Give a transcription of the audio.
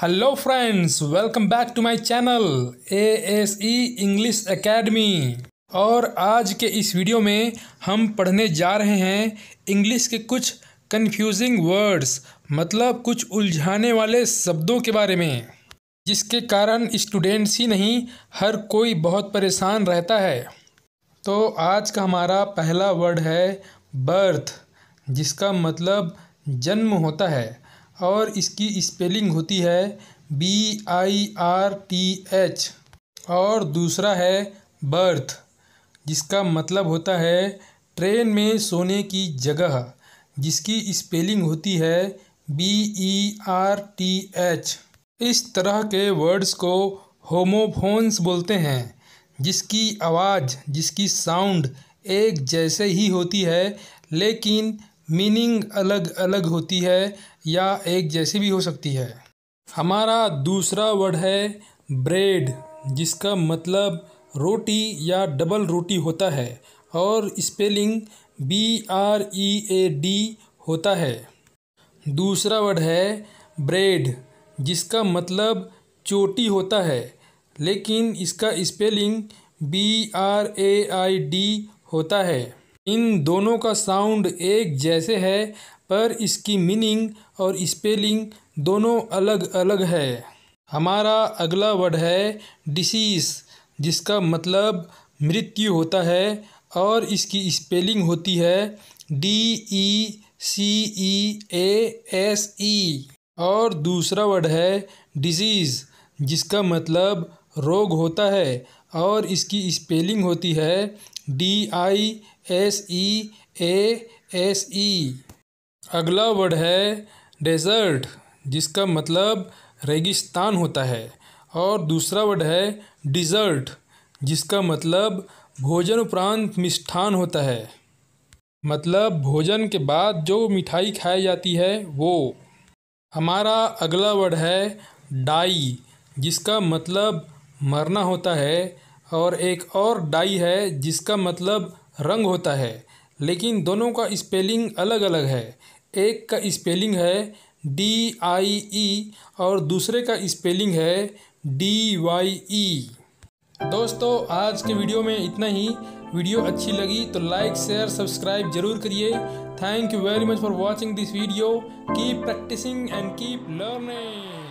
hello friends welcome back to my channel A S E English academy और आज के इस वीडियो में हम पढ़ने जा रहे हैं इंग्लिश के कुछ कन्फ्यूजिंग वर्ड्स मतलब कुछ उलझाने वाले शब्दों के बारे में जिसके कारण स्टूडेंट्स ही नहीं हर कोई बहुत परेशान रहता है तो आज का हमारा पहला वर्ड है बर्थ जिसका मतलब जन्म होता है और इसकी स्पेलिंग होती है B I R T H और दूसरा है बर्थ जिसका मतलब होता है ट्रेन में सोने की जगह जिसकी स्पेलिंग होती है B E R T H इस तरह के वर्ड्स को होमोफोन्स बोलते हैं जिसकी आवाज़ जिसकी साउंड एक जैसे ही होती है लेकिन मीनिंग अलग अलग होती है या एक जैसी भी हो सकती है हमारा दूसरा वर्ड है ब्रेड जिसका मतलब रोटी या डबल रोटी होता है और spelling B R E A D होता है दूसरा वर्ड है ब्रेड जिसका मतलब चोटी होता है लेकिन इसका spelling B R A I D होता है इन दोनों का साउंड एक जैसे है पर इसकी मीनिंग और स्पेलिंग दोनों अलग अलग है हमारा अगला वर्ड है डिसीज़ जिसका मतलब मृत्यु होता है और इसकी स्पेलिंग होती है D E C E A S ई और दूसरा वर्ड है डिजीज़ जिसका मतलब रोग होता है और इसकी स्पेलिंग होती है D I S E A S E अगला वर्ड है डेजर्ट जिसका मतलब रेगिस्तान होता है और दूसरा वर्ड है डिज़र्ट जिसका मतलब भोजन उपरांत मिष्ठान होता है मतलब भोजन के बाद जो मिठाई खाई जाती है वो हमारा अगला वर्ड है डाई जिसका मतलब मरना होता है और एक और डाई है जिसका मतलब रंग होता है लेकिन दोनों का स्पेलिंग अलग अलग है एक का स्पेलिंग है डी आई ई और दूसरे का स्पेलिंग है डी वाई ई दोस्तों आज के वीडियो में इतना ही वीडियो अच्छी लगी तो लाइक शेयर सब्सक्राइब जरूर करिए thank you very much for watching this video keep practising and keep learning